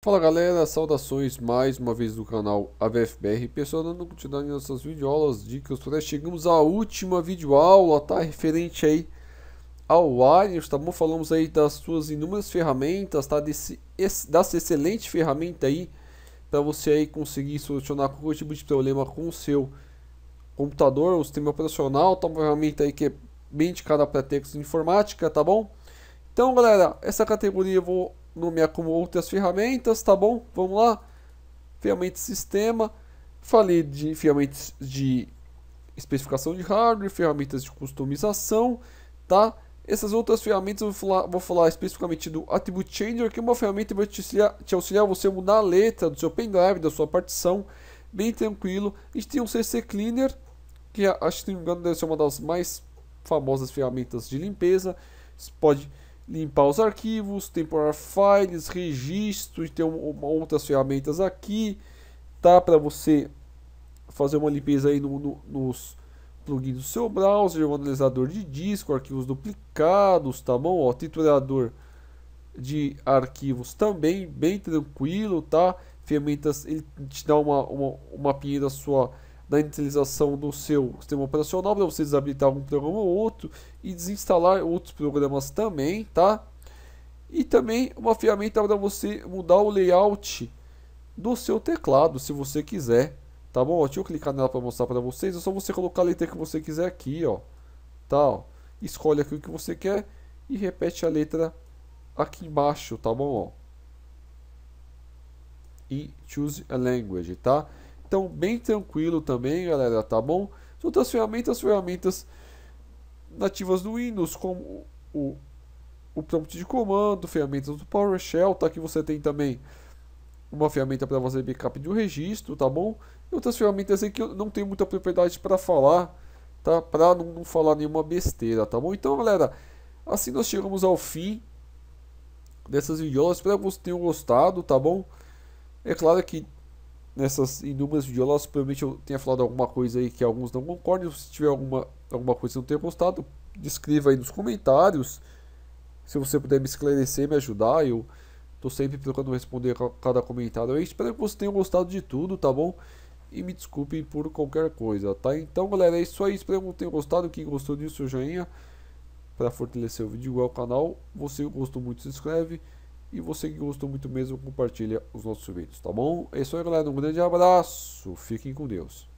Fala galera, saudações mais uma vez do canal AVFBR Pessoal, dando continuidade nas nossas videoaulas, dicas, por Chegamos à última videoaula, tá? Referente aí ao Aliens, tá bom? Falamos aí das suas inúmeras ferramentas, tá? Desse, esse, dessa excelente ferramenta aí para você aí conseguir solucionar qualquer tipo de problema com o seu computador, o sistema operacional, tá? Uma ferramenta aí que é bem indicada para textos de informática, tá bom? Então galera, essa categoria eu vou nomear como outras ferramentas, tá bom? Vamos lá. Ferramentas sistema. Falei de ferramentas de especificação de hardware, ferramentas de customização, tá? Essas outras ferramentas eu vou falar, vou falar especificamente do Attribute Changer, que é uma ferramenta que vai te auxiliar, te auxiliar você a mudar a letra do seu pendrive, da sua partição, bem tranquilo. A gente tem um CC Cleaner, que é, acho que não me engano deve ser uma das mais famosas ferramentas de limpeza. Você pode limpar os arquivos, temporar files, registros, tem um, outras ferramentas aqui, tá? Para você fazer uma limpeza aí no, no, nos plugins do seu browser, o um analisador de disco, arquivos duplicados, tá bom? Ó, triturador de arquivos também, bem tranquilo, tá? Ferramentas, ele te dá uma, uma, uma pinha da sua na inicialização do seu sistema operacional para você desabilitar algum programa ou outro e desinstalar outros programas também, tá? E também uma ferramenta para você mudar o layout do seu teclado, se você quiser, tá bom? Deixa eu clicar nela para mostrar para vocês, é só você colocar a letra que você quiser aqui, ó, tá? Ó. Escolhe aqui o que você quer e repete a letra aqui embaixo, tá bom? Ó. E choose a language, tá? Então, bem tranquilo também, galera, tá bom? As outras ferramentas, ferramentas nativas do Windows, como o, o prompt de comando, ferramentas do PowerShell, tá? Que você tem também uma ferramenta para fazer backup de um registro, tá bom? E outras ferramentas aí que eu não tenho muita propriedade para falar, tá? Para não, não falar nenhuma besteira, tá bom? Então, galera, assim nós chegamos ao fim dessas videoaulas. Espero que vocês tenham gostado, tá bom? É claro que nessas inúmeras videoaulas, provavelmente eu tenha falado alguma coisa aí que alguns não concordem. Se tiver alguma, alguma coisa que não tenha gostado, escreva aí nos comentários. Se você puder me esclarecer, me ajudar, eu estou sempre procurando responder cada comentário. aí espero que vocês tenham gostado de tudo, tá bom? E me desculpem por qualquer coisa, tá? Então, galera, é isso aí. Espero que tenham gostado. Quem gostou disso, joinha para fortalecer o vídeo igual o canal. Você gostou muito, se inscreve. E você que gostou muito mesmo, compartilha os nossos vídeos, tá bom? É isso aí, galera. Um grande abraço. Fiquem com Deus.